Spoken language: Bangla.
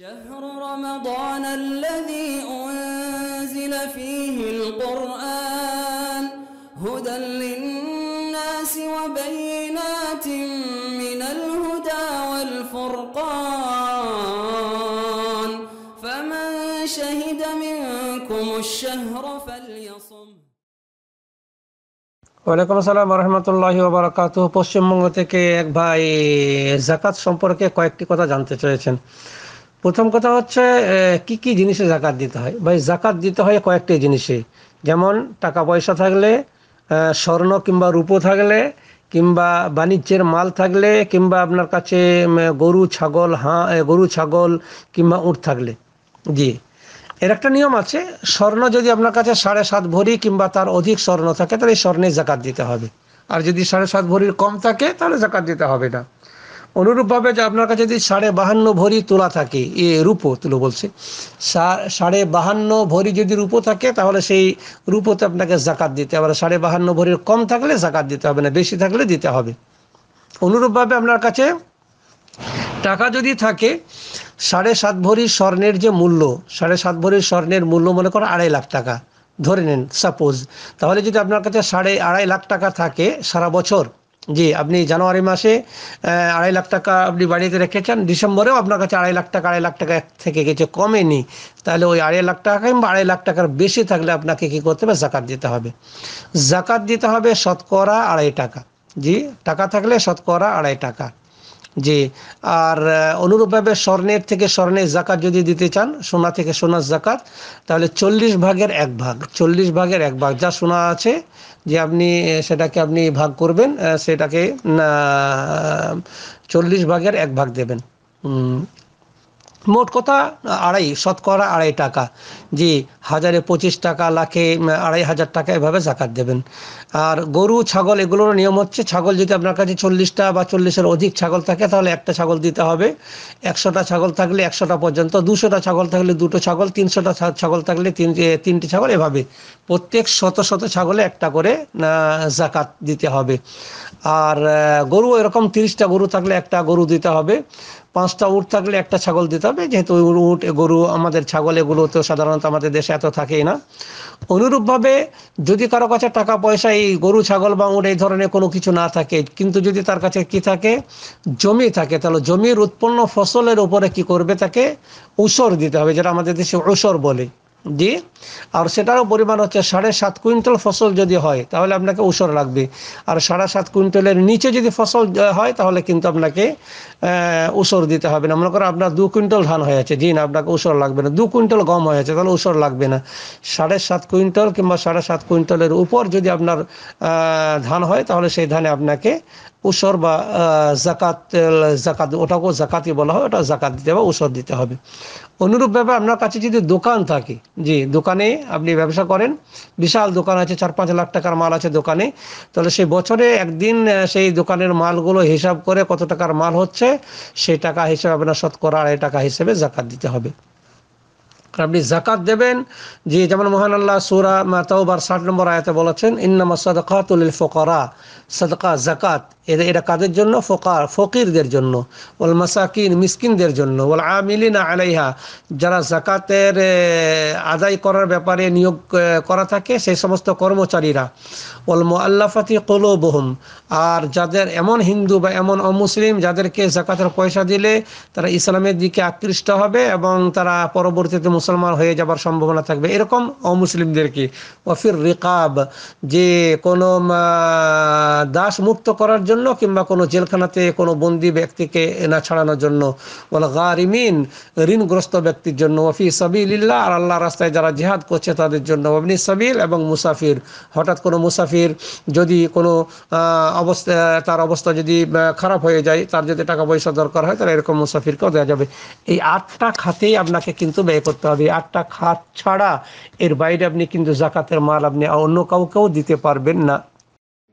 شهر رمضان الذي أنزل فيه القرآن هدى للناس وبينات من الهدى والفرقان فمن شهد منكم الشهر فليصم وعليكم السلام ورحمة الله وبركاته থেকে এক ভাই জাকাত সম্পর্কে কয়েকটি কথা জানতে চেয়েছেন প্রথম কথা হচ্ছে কি কি জিনিসে জাকাত দিতে হয় ভাই জাকাত দিতে হয় কয়েকটি জিনিসে যেমন টাকা পয়সা থাকলে স্বর্ণ কিংবা রূপো থাকলে কিংবা বাণিজ্যের মাল থাকলে কিংবা আপনার কাছে গরু ছাগল হাঁ গরু ছাগল কিংবা উঁট থাকলে জি এর একটা নিয়ম আছে স্বর্ণ যদি আপনার কাছে সাড়ে সাত ভরি কিংবা তার অধিক স্বর্ণ থাকে তাহলে স্বর্ণে জাকাত দিতে হবে আর যদি সাড়ে সাত ভরির কম থাকে তাহলে জাকাত দিতে হবে না অনুরূপভাবে যে আপনার কাছে যদি সাড়ে বাহান্ন ভরি তোলা থাকে এ রূপো তুলো বলছে সাড়ে বাহান্ন ভরি যদি রূপো থাকে তাহলে সেই রূপোতে আপনাকে জাকাত দিতে হবে সাড়ে বাহান্ন ভরির কম থাকলে জাকাত দিতে হবে না বেশি থাকলে দিতে হবে অনুরূপভাবে আপনার কাছে টাকা যদি থাকে সাড়ে সাত ভরি স্বর্ণের যে মূল্য সাড়ে সাত ভরি স্বর্ণের মূল্য মনে করো আড়াই লাখ টাকা ধরে নেন সাপোজ তাহলে যদি আপনার কাছে সাড়ে আড়াই লাখ টাকা থাকে সারা বছর জি আপনি জানুয়ারি মাসে আড়াই লাখ টাকা আপনি বাড়িতে রেখেছেন ডিসেম্বরেও আপনার কাছে আড়াই লাখ টাকা আড়াই লাখ টাকা থেকে কিছু কমেনি তাহলে ওই আড়াই লাখ টাকা কিংবা আড়াই লাখ টাকার বেশি থাকলে আপনাকে কি করতে হবে জাকাত দিতে হবে জাকাত দিতে হবে শতকরা আড়াই টাকা জি টাকা থাকলে শতকরা আড়াই টাকা জি আর অনুরূপভাবে স্বর্ণের থেকে স্বর্ণের জাকাত যদি দিতে চান সোনা থেকে সোনার জাকাত তাহলে চল্লিশ ভাগের এক ভাগ চল্লিশ ভাগের এক ভাগ যা সোনা আছে যে আপনি সেটাকে আপনি ভাগ করবেন সেটাকে চল্লিশ ভাগের এক ভাগ দেবেন মোট কথা আড়াই শতকরা আড়াই টাকা জি হাজারে পঁচিশ টাকা লাখে আড়াই হাজার টাকা এভাবে জাকাত দেবেন আর গরু ছাগল এগুলোর নিয়ম হচ্ছে ছাগল যদি আপনার কাছে চল্লিশটা বা চল্লিশের অধিক ছাগল থাকে তাহলে একটা ছাগল দিতে হবে একশোটা ছাগল থাকলে একশোটা পর্যন্ত দুশোটা ছাগল থাকলে দুটো ছাগল তিনশোটা ছাগল থাকলে তিন তিনটি ছাগল এভাবে প্রত্যেক শত শত ছাগলে একটা করে জাকাত দিতে হবে আর গরু এরকম তিরিশটা গরু থাকলে একটা গরু দিতে হবে পাঁচটা উঠ থাকলে একটা ছাগল দিতে হবে যেহেতু উট গরু আমাদের ছাগল এগুলো তো সাধারণত আমাদের দেশে এত থাকেই না অনুরূপভাবে যদি কারো কাছে টাকা পয়সা এই গরু ছাগল বা উট এই ধরনের কোনো কিছু না থাকে কিন্তু যদি তার কাছে কি থাকে জমি থাকে তাহলে জমির উৎপন্ন ফসলের উপরে কি করবে তাকে উসর দিতে হবে যেটা আমাদের দেশে উসর বলে জি আর সেটারও পরিমাণ হচ্ছে সাড়ে সাত কুইন্টাল ফসল যদি হয় তাহলে আপনাকে উসর লাগবে আর সাড়ে সাত কুইন্টালের নিচে যদি ফসল হয় তাহলে কিন্তু আপনাকে উসর দিতে হবে না মনে করো আপনার দু কুইন্টাল ধান হয়ে জি না আপনাকে উসর লাগবে না দু কুইন্টাল গম হয়ে আছে তাহলে উসর লাগবে না সাড়ে সাত কুইন্টাল কিংবা সাড়ে সাত কুইন্টালের উপর যদি আপনার ধান হয় তাহলে সেই ধানে আপনাকে উসর বা জাকাত জাকাত ওটাকেও জাকাতি বলা হয় ওটা জাকাত দিতে হবে উসর দিতে হবে অনুরূপভাবে আপনার কাছে যদি দোকান থাকে জি দোকানে আপনি ব্যবসা করেন বিশাল দোকান আছে চার পাঁচ লাখ টাকার মাল আছে দোকানে তাহলে সেই বছরে একদিন সেই দোকানের মালগুলো হিসাব করে কত টাকার মাল হচ্ছে সেই টাকা হিসেবে আপনার শতকরা আড়াই টাকা হিসেবে জাকাত দিতে হবে আপনি জাকাত দেবেন যে যেমন মহান আল্লাহ সুরা বার ষাট নম্বর আয়াতে বলেছেন ইন্নামা তুলিল ফকরা সদকা জাকাত এদের এটা কাদের জন্য ফোকার ফকিরদের জন্য ওল মাসাকিন মিসকিনদের জন্য ওল আমিলিনা আলাইহা যারা জাকাতের আদায় করার ব্যাপারে নিয়োগ করা থাকে সেই সমস্ত কর্মচারীরা ওল মোয়াল্লাফাতি কলো বহম আর যাদের এমন হিন্দু বা এমন অমুসলিম যাদেরকে জাকাতের পয়সা দিলে তারা ইসলামের দিকে আকৃষ্ট হবে এবং তারা পরবর্তীতে মুসলমান হয়ে যাবার সম্ভাবনা থাকবে এরকম অমুসলিমদেরকে ওফির রিকাব যে কোনো দাস মুক্ত করার জন্য কিংবা কোনো জেলখানাতে কোনো বন্দি ব্যক্তিকে না ছাড়ানোর জন্য বলে গারিমিন ঋণগ্রস্ত ব্যক্তির জন্য ওফি ইল্লা আর আল্লাহ রাস্তায় যারা জেহাদ করছে তাদের জন্য অবনি সাবিল এবং মুসাফির হঠাৎ কোনো মুসাফির যদি কোনো অবস্থা তার অবস্থা যদি খারাপ হয়ে যায় তার যদি টাকা পয়সা দরকার হয় তাহলে এরকম মুসাফিরকেও দেওয়া যাবে এই আটটা খাতেই আপনাকে কিন্তু ব্যয় করতে হবে আটটা খাত ছাড়া এর বাইরে আপনি কিন্তু জাকাতের মাল আপনি অন্য কাউকেও দিতে পারবেন না